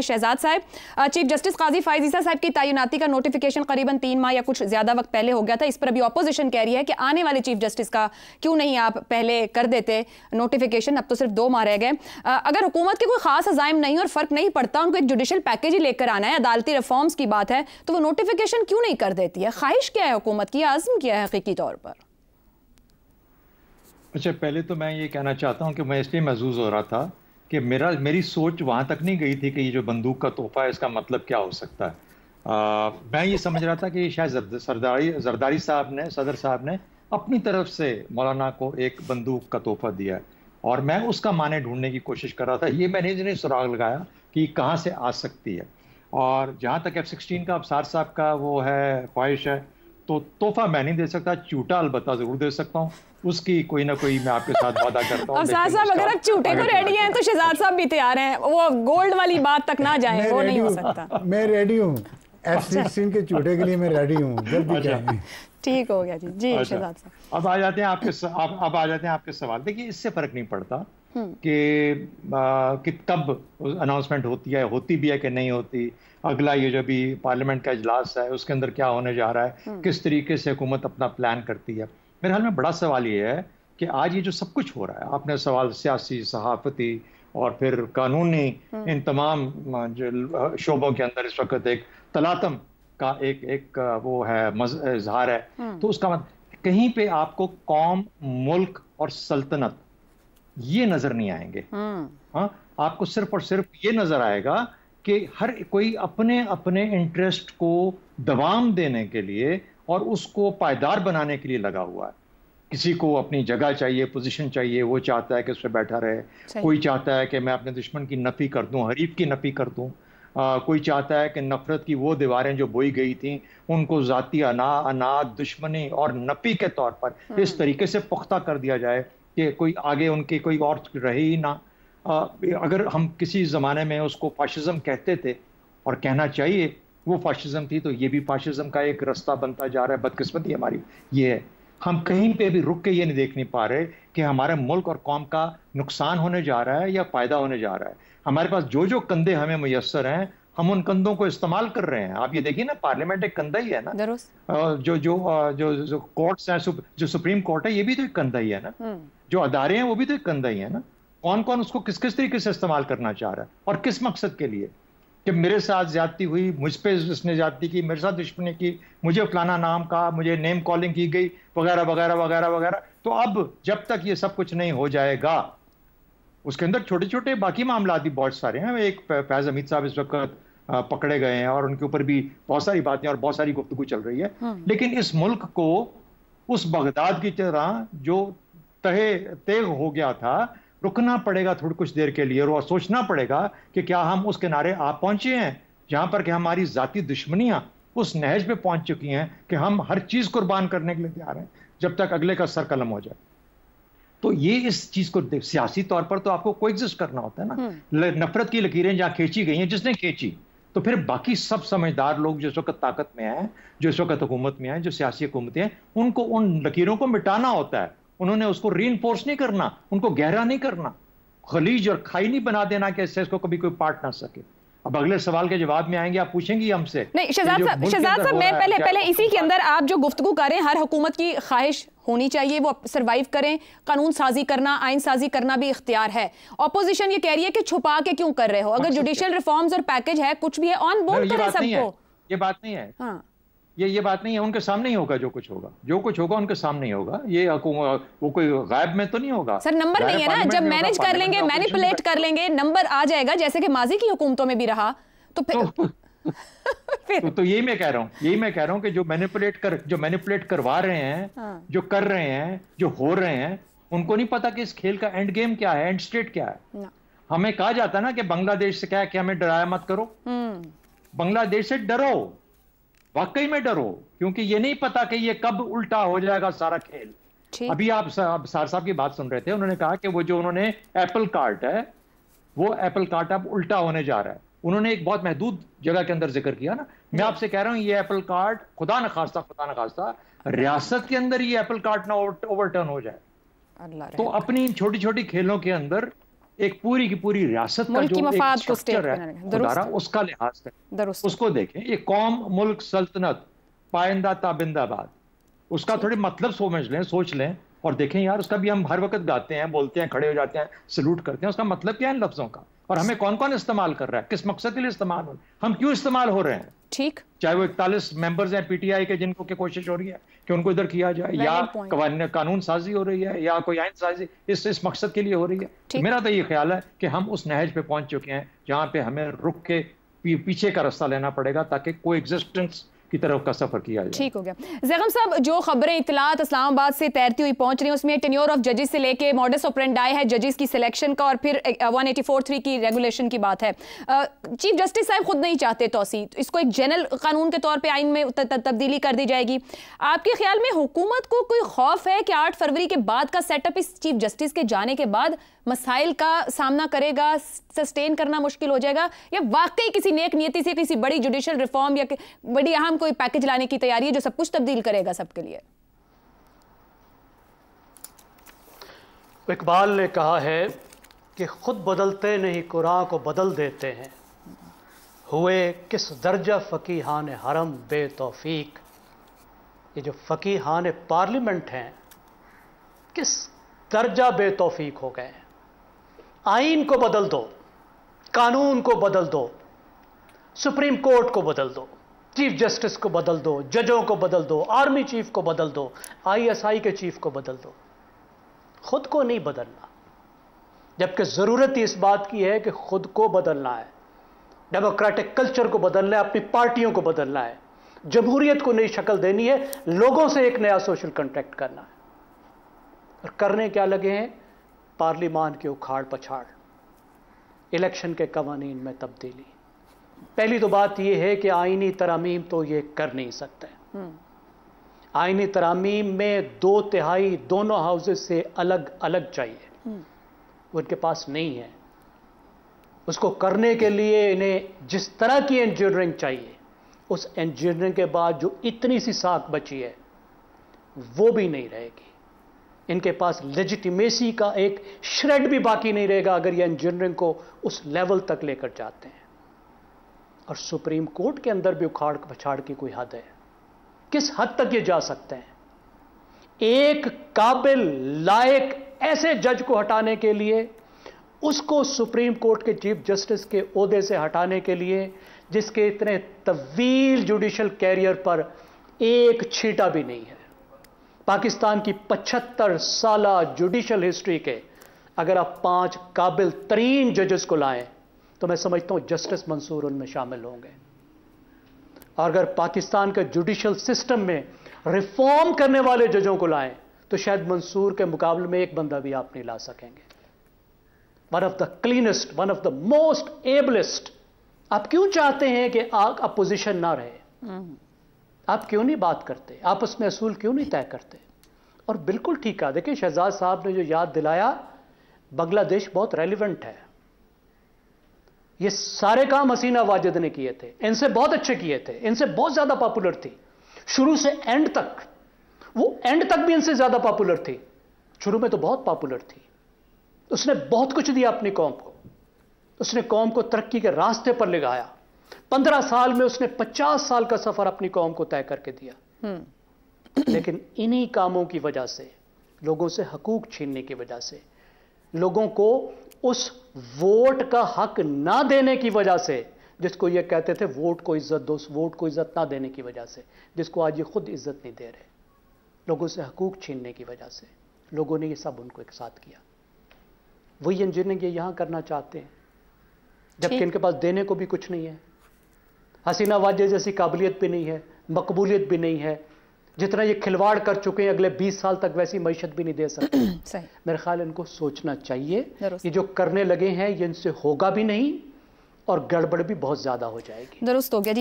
शहजाद साहब chief justice काजी फायजीसा साहब की तैनाती का नोटिफिकेशन करीबन तीन माह या कुछ ज्यादा वक्त पहले हो गया था इस पर अभी ऑपोजिशन कह रही है कि आने वाले चीफ जस्टिस का क्यों नहीं आप पहले कर देते नोटिफिकेशन अब तो सिर्फ दो माह रह गए अगर हुकूमत के कोई खास अजायम नहीं और फर्क नहीं पड़ता उनको एक जुडिशल पैकेज ही लेकर आना है अदालती रिफॉर्म्स की बात है तो वो नोटिफिकेशन क्यों नहीं कर देती है ख्वाहिश क्या है हुकूमत की आज़म क्या है हकीकी तौर पर अच्छा पहले तो मैं ये कहना चाहता हूँ कि मैं इसलिए महजूज हो रहा था कि मेरा मेरी सोच वहाँ तक नहीं गई थी कि ये जो बंदूक का तोहफा है इसका मतलब क्या हो सकता है आ, मैं ये समझ रहा था कि शायद सरदारी जरदारी साहब ने सदर साहब ने अपनी तरफ से मौलाना को एक बंदूक का तोहफा दिया है और मैं उसका माने ढूंढने की कोशिश कर रहा था ये मैंने जिन्हें सुराग लगाया कि कहाँ से आ सकती है और जहाँ तक एफ सिक्सटीन का अब सार साहब का वो है ख्वाहिश है तो तोहफा मैं नहीं दे सकता चूटा अलबत्ता जरूर दे सकता हूँ उसकी कोई ना कोई मैं आपके साथ वादा करता हूँ साहब अगर आप चूटे को रेडी हैं तो शहजाद साहब भी तैयार हैं वो गोल्ड वाली बात तक ना जाए वो नहीं हो सकता मैं रेडी हूँ एफ अच्छा। के चूटे के लिए मैं रेडी हूँ अच्छा। ठीक हो गया जी जी शहजाद अच्छा। साहब अब आ जाते हैं आपके अब आ जाते हैं आपके सवाल देखिए इससे फर्क नहीं पड़ता हम्म। कि कि तब अनाउंसमेंट होती है होती भी है कि नहीं होती अगला ये जो भी पार्लियामेंट का इजलास है उसके अंदर क्या होने जा रहा है हम्म। किस तरीके से हुकूमत अपना प्लान करती है मेरे ख्याल में बड़ा सवाल ये है कि आज ये जो सब कुछ हो रहा है आपने सवाल सियासी सहाफती और फिर कानूनी हम्म। इन तमाम जो शोबों के अंदर इस वक्त एक तलातम का एक एक वो है इजहार है तो उसका मतलब कहीं पे आपको कौम मुल्क और सल्तनत ये नजर नहीं आएंगे हम्म। हाँ आपको सिर्फ और सिर्फ ये नजर आएगा कि हर कोई अपने अपने इंटरेस्ट को दबाम देने के लिए और उसको पायदार बनाने के लिए लगा हुआ है किसी को अपनी जगह चाहिए पोजीशन चाहिए वो चाहता है कि उस पर बैठा रहे कोई चाहता है कि मैं अपने दुश्मन की नफी कर दूं हरीफ की नफी कर दूं आ, कोई चाहता है कि नफरत की वो दीवारें जो बोई गई थी उनको ज़ाती अना अनाज दुश्मनी और नफी के तौर पर हम्म। इस तरीके से पुख्ता कर दिया जाए कि कोई आगे उनकी कोई और रहे ही ना अगर हम किसी ज़माने में उसको फाशिज़म कहते थे और कहना चाहिए वो फाशिज़म थी तो ये भी फाशिज़म का एक रास्ता बनता जा रहा है बदकिस्मती हमारी ये है हम कहीं पे भी रुक के ये नहीं देख नहीं पा रहे कि हमारे मुल्क और कौम का नुकसान होने जा रहा है या फ़ायदा होने जा रहा है हमारे पास जो जो कंधे हमें मैसर हैं हम उन कंधों को इस्तेमाल कर रहे हैं आप ये देखिए ना पार्लियामेंट एक कंधा ही है ना जो जो जो जो कोर्ट्स हैं जो सुप्रीम कोर्ट है ये भी तो एक कंधा ही है ना हम्म। जो अदारे हैं वो भी तो एक कंधा ही है ना कौन कौन उसको किस किस तरीके से इस्तेमाल करना चाह रहा है और किस मकसद के लिए कि मेरे साथ ज्यादती हुई मुझ पर उसने ज्यादती की मेरे साथ दुश्मनी की मुझे फलाना नाम कहा मुझे नेम कॉलिंग की गई वगैरह वगैरह वगैरह वगैरह तो अब जब तक ये सब कुछ नहीं हो जाएगा उसके अंदर छोटे छोटे बाकी मामला भी बहुत सारे हैं एक फैज अमीद साहब इस वक्त पकड़े गए हैं और उनके ऊपर भी बहुत सारी बातें और बहुत सारी गुफ्तु चल रही है हाँ। लेकिन इस मुल्क को उस बगदाद की तरह जो तहे तेग हो गया था रुकना पड़ेगा थोड़ी कुछ देर के लिए और सोचना पड़ेगा कि क्या हम उस किनारे आ पहुंचे हैं जहां पर कि हमारी जाति दुश्मनियां उस नहज पे पहुंच चुकी हैं कि हम हर चीज़ कुर्बान करने के लिए तैयार हैं जब तक अगले का सर कलम हो जाए तो ये इस चीज को सियासी तौर पर तो आपको को करना होता है ना हम्म। नफरत की लकीरें जहाँ खींची गई हैं जिसने खींची तो फिर बाकी सब समझदार लोग जो इस वक्त ताकत में आए जो इस वक्त हुकूमत में आए जो सियासी हुकूमतें हैं उनको उन लकीरों को मिटाना होता है उन्होंने उसको री नहीं करना उनको गहरा नहीं करना खलीज और खाई नहीं बना देना कि इससे इसको कभी कोई पार्ट ना सके अब अगले सवाल के जवाब में आएंगे आप पूछेंगे हमसे नहीं शहजाद साहब शहजाद साहब मैं पहले पहले इसी के अंदर आप जो गुफ्तु करें हर हुकूमत की ख्वाहिश होनी चाहिए वो सरवाइव करें कानून साजी करना आइन साजी करना भी इख्तियार है अपोजिशन ये कह रही है कि छुपा के क्यों कर रहे हो अगर जुडिशियल रिफॉर्म्स और पैकेज है कुछ भी है ऑन बोर्ड करें सबको ये बात नहीं है हाँ। ये ये बात नहीं है उनके सामने ही होगा जो कुछ होगा जो कुछ होगा उनके सामने ही होगा ये वो कोई गायब में तो नहीं होगा सर नंबर नहीं है ना जब मैनेज कर लेंगे मैनिपुलेट कर लेंगे नंबर आ जाएगा जैसे कि माजी की हुकूमतों में भी रहा तो फिर तो, तो, तो यही मैं कह रहा हूँ यही मैं कह रहा हूँ कि जो मैनिपुलेट कर जो मैनिपुलेट करवा रहे हैं हाँ। जो कर रहे हैं जो हो रहे हैं उनको नहीं पता कि इस खेल का एंड गेम क्या है एंड स्टेट क्या है हमें कहा जाता है ना कि बांग्लादेश से क्या है कि हमें डराया मत करो हम्म। बांग्लादेश से डरो वाकई में डरो क्योंकि ये नहीं पता कि ये कब उल्टा हो जाएगा सारा खेल अभी आप सार साहब की बात सुन रहे थे उन्होंने कहा कि वो जो उन्होंने एप्पल कार्ट है वो एप्पल कार्ट अब उल्टा होने जा रहा है उन्होंने एक बहुत महदूद जगह के अंदर जिक्र किया ना मैं आपसे कह रहा हूँ ये एप्पल कार्ड खुदा न खास्ता खुदा न खास्ता रियासत के अंदर ये एप्पल कार्ड ना ओवरटर्न हो जाए तो अपनी छोटी छोटी खेलों के अंदर एक पूरी की पूरी रियासत का जो एक स्ट्रक्चर है खुदारा उसका लिहाज करें उसको देखें ये कौम मुल्क सल्तनत पाइंदा ताबिंदाबाद उसका थोड़े मतलब समझ लें सोच लें और देखें यार उसका भी हम हर वक्त गाते हैं बोलते हैं खड़े हो जाते हैं सल्यूट करते हैं उसका मतलब क्या है लफ्ज़ों का और हमें कौन कौन इस्तेमाल कर रहा है किस मकसद के लिए इस्तेमाल हो रहे हम क्यों इस्तेमाल हो रहे हैं ठीक चाहे वो इकतालीस मेंबर्स हैं पीटीआई के जिनको की कोशिश हो रही है कि उनको इधर किया जाए या कानून साजी हो रही है या कोई आयन साजी इस इस मकसद के लिए हो रही है तो मेरा तो ये ख्याल है कि हम उस नहज पे पहुंच चुके हैं जहाँ पे हमें रुक के पीछे का रास्ता लेना पड़ेगा ताकि कोई एग्जिस्टेंस की तरफ का सफर किया जाए ठीक हो गया जैगम साहब जो खबरें इतलात इस्लामाबाद से तैरती हुई पहुंच रही है उसमें टेन्योर ऑफ जजेस से लेके मॉडस ऑपरेंडाई है जजेस की सिलेक्शन का और फिर वन एटी फोर थ्री की रेगुलेशन की बात है चीफ जस्टिस साहब खुद नहीं चाहते तोसी इसको एक जनरल कानून के तौर पर आइन में तब्दीली कर दी जाएगी आपके ख्याल में हुकूमत को कोई खौफ है कि आठ फरवरी के बाद का सेटअप इस चीफ जस्टिस के जाने के बाद मसाइल का सामना करेगा सस्टेन करना मुश्किल हो जाएगा या वाकई किसी नेक नियति से किसी बड़ी जुडिशल रिफॉर्म या बड़ी अहम कोई पैकेज लाने की तैयारी है जो सब कुछ तब्दील करेगा सबके लिए इकबाल ने कहा है कि खुद बदलते नहीं कुरान को बदल देते हैं हुए किस दर्जा फ़कीहान हरम बे तोफीक ये जो फ़कीहान पार्लियामेंट हैं किस दर्जा बे तोफीक हो गए आइन को बदल दो कानून को बदल दो सुप्रीम कोर्ट को बदल दो चीफ जस्टिस को बदल दो जजों को बदल दो आर्मी चीफ को बदल दो आईएसआई के चीफ को बदल दो खुद को नहीं बदलना जबकि जरूरत इस बात की है कि खुद को बदलना है डेमोक्रेटिक कल्चर को बदलना है अपनी पार्टियों को बदलना है जमहूरियत को नई शक्ल देनी है लोगों से एक नया सोशल कॉन्ट्रैक्ट करना है और करने क्या लगे हैं पार्लियामान के उखाड़ पछाड़ इलेक्शन के कवानीन में तब्दीली पहली तो बात यह है कि आइनी तरामीम तो ये कर नहीं सकते हम्म। आइनी तरामीम में दो तिहाई दोनों हाउसेज से अलग अलग चाहिए उनके हम्म। पास नहीं है उसको करने के लिए इन्हें जिस तरह की इंजीनियरिंग चाहिए उस इंजीनियरिंग के बाद जो इतनी सी साख बची है वो भी नहीं रहेगी इनके पास लेजिटिमेसी का एक श्रेड भी बाकी नहीं रहेगा अगर ये इंजीनियरिंग को उस लेवल तक लेकर जाते हैं और सुप्रीम कोर्ट के अंदर भी उखाड़ पछाड़ की कोई हद है किस हद तक ये जा सकते हैं एक काबिल लायक ऐसे जज को हटाने के लिए उसको सुप्रीम कोर्ट के चीफ जस्टिस के ओहदे से हटाने के लिए जिसके इतने तवील जुडिशल कैरियर पर एक छीटा भी नहीं है पाकिस्तान की 75 साल जुडिशल हिस्ट्री के अगर आप पांच काबिल तरीन जजेस को लाएं तो मैं समझता हूँ जस्टिस मंसूर उनमें शामिल होंगे और अगर पाकिस्तान के जुडिशल सिस्टम में रिफॉर्म करने वाले जजों को लाएं तो शायद मंसूर के मुकाबले में एक बंदा भी आप नहीं ला सकेंगे one of the cleanest one of the most ablest आप क्यों चाहते हैं कि आप अपोजिशन ना रहे आप क्यों नहीं बात करते आप उसमें असूल क्यों नहीं तय करते और बिल्कुल ठीक है देखिए शहजाद साहब ने जो याद दिलाया बांग्लादेश बहुत रेलिवेंट है ये सारे काम हसीना वाजिद ने किए थे इनसे बहुत अच्छे किए थे इनसे बहुत ज्यादा पॉपुलर थी शुरू से एंड तक वो एंड तक भी इनसे ज्यादा पॉपुलर थी शुरू में तो बहुत पॉपुलर थी उसने बहुत कुछ दिया अपनी कौम को उसने कौम को तरक्की के रास्ते पर ले गया पंद्रह साल में उसने पचास साल का सफर अपनी कौम को तय करके दिया हम्म। लेकिन इन्हीं कामों की वजह से लोगों से हकूक छीनने की वजह से लोगों को उस वोट का हक ना देने की वजह से जिसको ये कहते थे वोट को इज्जत दो वोट को इज्जत ना देने की वजह से जिसको आज ये खुद इज्जत नहीं दे रहे लोगों से हकूक छीनने की वजह से लोगों ने ये सब उनको एक साथ किया वही इंजीनियरिंग ये यहां करना चाहते हैं जबकि इनके पास देने को भी कुछ नहीं है हसीना वाजे जैसी काबिलियत भी नहीं है मकबूलियत भी नहीं है जितना ये खिलवाड़ कर चुके हैं अगले 20 साल तक वैसी मीशत भी नहीं दे सकते मेरे ख्याल इनको सोचना चाहिए ये जो करने लगे हैं ये इनसे होगा भी नहीं और गड़बड़ भी बहुत ज़्यादा हो जाएगी दुरुस्त हो गया